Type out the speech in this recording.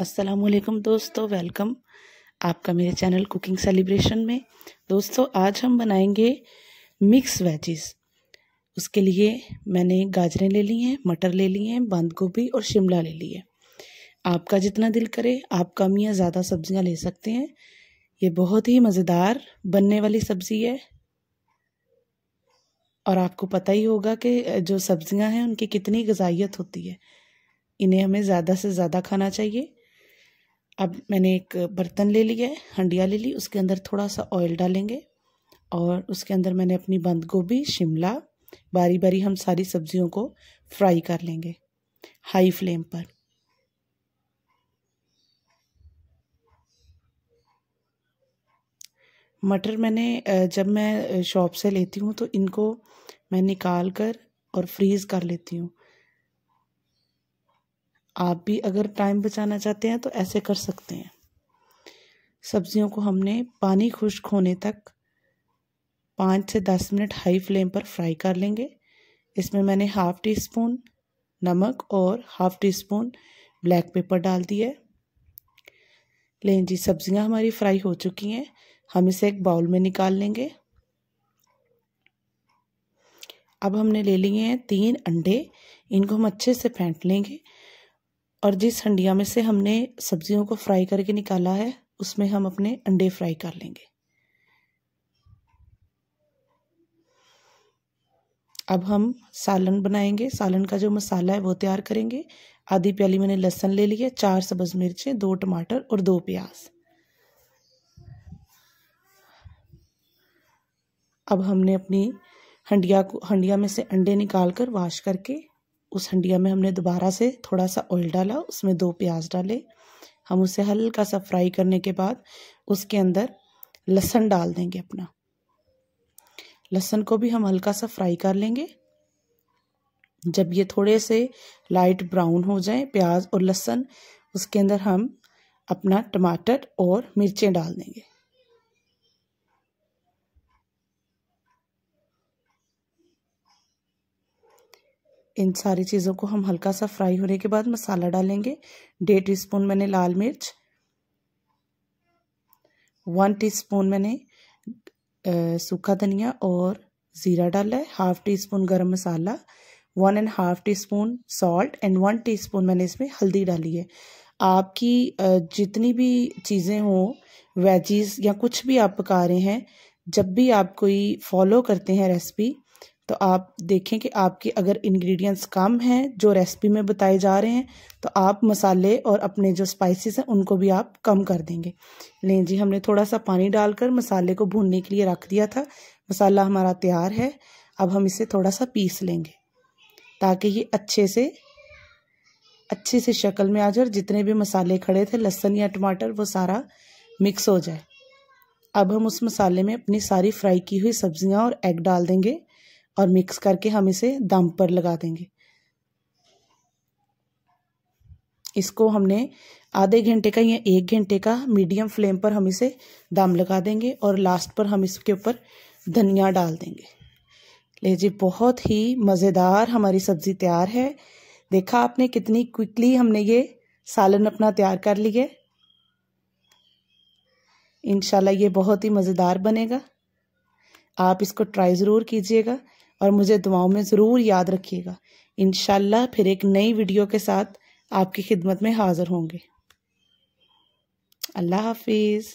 असलकम दोस्तों वेलकम आपका मेरे चैनल कुकिंग सेलिब्रेशन में दोस्तों आज हम बनाएंगे मिक्स वेजेस उसके लिए मैंने गाजरें ले ली हैं मटर ले ली हैं बंद गोभी और शिमला ले ली है आपका जितना दिल करे आप कम या ज़्यादा सब्जियां ले सकते हैं ये बहुत ही मज़ेदार बनने वाली सब्ज़ी है और आपको पता ही होगा कि जो सब्ज़ियाँ हैं उनकी कितनी गजाइत होती है इन्हें हमें ज़्यादा से ज़्यादा खाना चाहिए अब मैंने एक बर्तन ले लिया है हंडिया ले ली उसके अंदर थोड़ा सा ऑयल डालेंगे और उसके अंदर मैंने अपनी बंद गोभी शिमला बारी बारी हम सारी सब्जियों को फ्राई कर लेंगे हाई फ्लेम पर मटर मैंने जब मैं शॉप से लेती हूँ तो इनको मैं निकाल कर और फ्रीज़ कर लेती हूँ आप भी अगर टाइम बचाना चाहते हैं तो ऐसे कर सकते हैं सब्जियों को हमने पानी खुश्क होने तक पाँच से दस मिनट हाई फ्लेम पर फ्राई कर लेंगे इसमें मैंने हाफ़ टी स्पून नमक और half teaspoon black pepper डाल दिया लें जी सब्जियां हमारी फ्राई हो चुकी हैं हम इसे एक बाउल में निकाल लेंगे अब हमने ले लिए हैं तीन अंडे इनको हम अच्छे से फेंट लेंगे और जिस हंडिया में से हमने सब्जियों को फ्राई करके निकाला है उसमें हम अपने अंडे फ्राई कर लेंगे अब हम सालन बनाएंगे सालन का जो मसाला है वो तैयार करेंगे आधी प्याली मैंने लहसन ले लिया चार सब्ज मिर्चें दो टमाटर और दो प्याज अब हमने अपनी हंडिया को हंडिया में से अंडे निकाल कर वाश करके उस हंडिया में हमने दोबारा से थोड़ा सा ऑयल डाला उसमें दो प्याज डाले हम उसे हल्का सा फ्राई करने के बाद उसके अंदर लहसन डाल देंगे अपना लहसन को भी हम हल्का सा फ्राई कर लेंगे जब ये थोड़े से लाइट ब्राउन हो जाए प्याज और लहसन उसके अंदर हम अपना टमाटर और मिर्चें डाल देंगे इन सारी चीज़ों को हम हल्का सा फ्राई होने के बाद मसाला डालेंगे डेढ़ टी स्पून मैंने लाल मिर्च वन टीस्पून मैंने सूखा धनिया और ज़ीरा डाला है हाफ़ टी स्पून गर्म मसाला one and half teaspoon salt and one teaspoon मैंने इसमें हल्दी डाली है आपकी जितनी भी चीज़ें हों वेजीज़ या कुछ भी आप पका रहे हैं जब भी आप कोई फॉलो करते हैं रेसिपी तो आप देखें कि आपके अगर इंग्रेडिएंट्स कम हैं जो रेसिपी में बताए जा रहे हैं तो आप मसाले और अपने जो स्पाइसेस हैं उनको भी आप कम कर देंगे लें जी हमने थोड़ा सा पानी डालकर मसाले को भूनने के लिए रख दिया था मसाला हमारा तैयार है अब हम इसे थोड़ा सा पीस लेंगे ताकि ये अच्छे से अच्छे से शक्ल में आ जाए और जितने भी मसाले खड़े थे लहसुन या टमाटर वो सारा मिक्स हो जाए अब हम उस मसाले में अपनी सारी फ्राई की हुई सब्जियां और एग डाल देंगे और मिक्स करके हम इसे दम पर लगा देंगे इसको हमने आधे घंटे का या एक घंटे का मीडियम फ्लेम पर हम इसे दम लगा देंगे और लास्ट पर हम इसके ऊपर धनिया डाल देंगे ले जी बहुत ही मज़ेदार हमारी सब्ज़ी तैयार है देखा आपने कितनी क्विकली हमने ये सालन अपना तैयार कर लिए इन ये बहुत ही मज़ेदार बनेगा आप इसको ट्राई ज़रूर कीजिएगा और मुझे दुआओं में ज़रूर याद रखिएगा इन फिर एक नई वीडियो के साथ आपकी खिदमत में हाज़िर होंगे अल्लाह हाफिज़